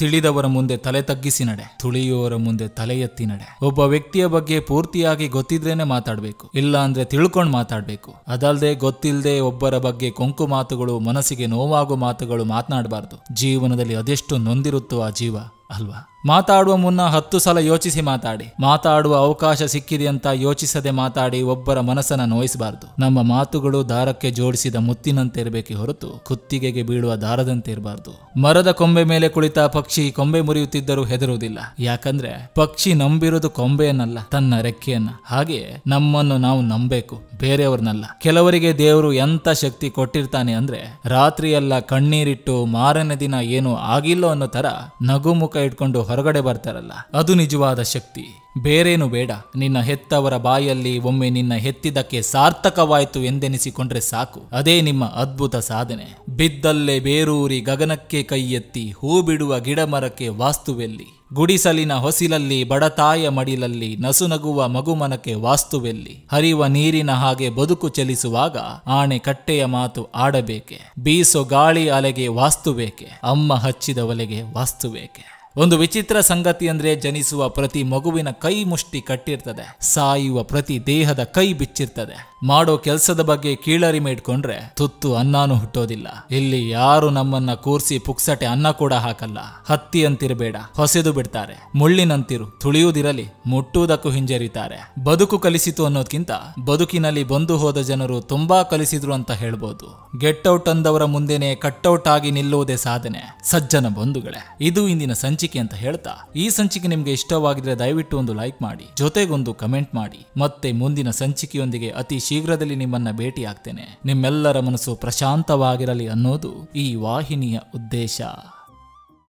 ತಿಳಿದವರ ಮುಂದೆ ತಲೆ ತಗ್ಗಿಸಿ ನಡೆ ತುಳಿಯುವವರ ಮುಂದೆ ತಲೆ ಎತ್ತಿ ನಡೆ ಒಬ್ಬ ವ್ಯಕ್ತಿಯ ಬಗ್ಗೆ ಪೂರ್ತಿಯಾಗಿ ಗೊತ್ತಿದ್ರೇನೆ ಮಾತಾಡ್ಬೇಕು ಇಲ್ಲ ಅಂದ್ರೆ ತಿಳ್ಕೊಂಡು ಮಾತಾಡ್ಬೇಕು ಅದಲ್ಲದೆ ಗೊತ್ತಿಲ್ಲದೆ ಒಬ್ಬರ ಬಗ್ಗೆ ಕೊಂಕು ಮಾತುಗಳು ಮನಸ್ಸಿಗೆ ನೋವಾಗುವ ಮಾತುಗಳು ಮಾತನಾಡಬಾರದು ಜೀವನದಲ್ಲಿ ಅದೆಷ್ಟು ನೊಂದಿರುತ್ತೋ ಆ ಜೀವ ಅಲ್ವಾ ಮಾತಾಡುವ ಮುನ್ನ ಹತ್ತು ಸಲ ಯೋಚಿಸಿ ಮಾತಾಡಿ ಮಾತಾಡುವ ಅವಕಾಶ ಸಿಕ್ಕಿದೆ ಅಂತ ಯೋಚಿಸದೆ ಮಾತಾಡಿ ಒಬ್ಬರ ಮನಸ್ಸನ್ನ ನೋಯಿಸಬಾರದು ನಮ್ಮ ಮಾತುಗಳು ದಾರಕ್ಕೆ ಜೋಡಿಸಿದ ಮುತ್ತಿನಂತೆ ಇರಬೇಕು ಹೊರತು ಕುತ್ತಿಗೆಗೆ ಬೀಳುವ ದಾರದಂತೆ ಇರಬಾರದು ಮರದ ಕೊಂಬೆ ಮೇಲೆ ಕುಳಿತ ಪಕ್ಷಿ ಕೊಂಬೆ ಮುರಿಯುತ್ತಿದ್ದರೂ ಹೆದರುವುದಿಲ್ಲ ಯಾಕಂದ್ರೆ ಪಕ್ಷಿ ನಂಬಿರುವುದು ಕೊಂಬೆಯನ್ನಲ್ಲ ತನ್ನ ರೆಕ್ಕೆಯನ್ನ ಹಾಗೆಯೇ ನಮ್ಮನ್ನು ನಾವು ನಂಬಬೇಕು ಬೇರೆಯವ್ರನ್ನಲ್ಲ ಕೆಲವರಿಗೆ ದೇವರು ಎಂತ ಶಕ್ತಿ ಕೊಟ್ಟಿರ್ತಾನೆ ಅಂದ್ರೆ ರಾತ್ರಿಯೆಲ್ಲ ಕಣ್ಣೀರಿಟ್ಟು ಮಾರನೇ ದಿನ ಏನು ಆಗಿಲ್ಲ ಅನ್ನೋ ತರ ಮುಖ ಇಟ್ಕೊಂಡು ಹೊರಗಡೆ ಬರ್ತಾರಲ್ಲ ಅದು ನಿಜವಾದ ಶಕ್ತಿ ಬೇರೇನು ಬೇಡ ನಿನ್ನ ಹೆತ್ತವರ ಬಾಯಲ್ಲಿ ಒಮ್ಮೆ ನಿನ್ನ ಹೆತ್ತಿದಕ್ಕೆ ಸಾರ್ಥಕವಾಯಿತು ಎಂದೆನಿಸಿಕೊಂಡ್ರೆ ಸಾಕು ಅದೇ ನಿಮ್ಮ ಅದ್ಭುತ ಸಾಧನೆ ಬಿದ್ದಲ್ಲೇ ಬೇರೂರಿ ಗಗನಕ್ಕೆ ಕೈ ಎತ್ತಿ ಹೂ ಬಿಡುವ ಮರಕ್ಕೆ ವಾಸ್ತುವೆಲ್ಲಿ ಗುಡಿಸಲಿನ ಹೊಸಿಲಲ್ಲಿ ಬಡತಾಯ ಮಡಿಲಲ್ಲಿ ನಸುನಗುವ ಮಗುಮನಕ್ಕೆ ವಾಸ್ತುವೆಲ್ಲಿ ಹರಿವ ನೀರಿನ ಹಾಗೆ ಬದುಕು ಚಲಿಸುವಾಗ ಆಣೆ ಕಟ್ಟೆಯ ಮಾತು ಆಡಬೇಕೆ ಬೀಸೋ ಗಾಳಿ ಅಲೆಗೆ ವಾಸ್ತುವೇಕೆ ಅಮ್ಮ ಹಚ್ಚಿದ ಒಲೆಗೆ ವಾಸ್ತುವೇಕೆ ಒಂದು ವಿಚಿತ್ರ ಸಂಗತಿ ಅಂದ್ರೆ ಜನಿಸುವ ಪ್ರತಿ ಮಗುವಿನ ಕೈ ಮುಷ್ಟಿ ಕಟ್ಟಿರ್ತದೆ ಸಾಯುವ ಪ್ರತಿ ದೇಹದ ಕೈ ಬಿಚ್ಚಿರ್ತದೆ ಮಾಡೋ ಕೆಲಸದ ಬಗ್ಗೆ ಕೀಳರಿಮೆ ಇಟ್ಕೊಂಡ್ರೆ ತುತ್ತು ಅನ್ನಾನು ಹುಟ್ಟೋದಿಲ್ಲ ಇಲ್ಲಿ ಯಾರು ನಮ್ಮನ್ನ ಕೂರ್ಸಿ ಪುಕ್ಸಟೆ ಅನ್ನ ಕೂಡ ಹಾಕಲ್ಲ ಹತ್ತಿ ಅಂತಿರಬೇಡ ಹೊಸೆದು ಬಿಡ್ತಾರೆ ಮುಳ್ಳಿನಂತಿರು ತುಳಿಯುವುದಿರಲಿ ಮುಟ್ಟುವುದಕ್ಕೂ ಹಿಂಜರಿತಾರೆ ಬದುಕು ಕಲಿಸಿತು ಅನ್ನೋದ್ಕಿಂತ ಬದುಕಿನಲ್ಲಿ ಬಂದು ಹೋದ ಜನರು ತುಂಬಾ ಕಲಿಸಿದ್ರು ಅಂತ ಹೇಳ್ಬೋದು ಗೆಟ್ ಔಟ್ ಅಂದವರ ಮುಂದೆನೆ ಕಟ್ಔಟ್ ಆಗಿ ನಿಲ್ಲುವುದೇ ಸಾಧನೆ ಸಜ್ಜನ ಬಂಧುಗಳೇ ಇದು ಇಂದಿನ ಸಂಚಿಕೆ ಅಂತ ಹೇಳ್ತಾ ಈ ಸಂಚಿಕೆ ನಿಮ್ಗೆ ಇಷ್ಟವಾಗಿದ್ರೆ ದಯವಿಟ್ಟು ಒಂದು ಲೈಕ್ ಮಾಡಿ ಜೊತೆಗೊಂದು ಕಮೆಂಟ್ ಮಾಡಿ ಮತ್ತೆ ಮುಂದಿನ ಸಂಚಿಕೆಯೊಂದಿಗೆ ಅತಿ ಶೀಘ್ರದಲ್ಲಿ ನಿಮ್ಮನ್ನ ಭೇಟಿಯಾಗ್ತೇನೆ ನಿಮ್ಮೆಲ್ಲರ ಮನಸ್ಸು ಪ್ರಶಾಂತವಾಗಿರಲಿ ಅನ್ನೋದು ಈ ವಾಹಿನಿಯ ಉದ್ದೇಶ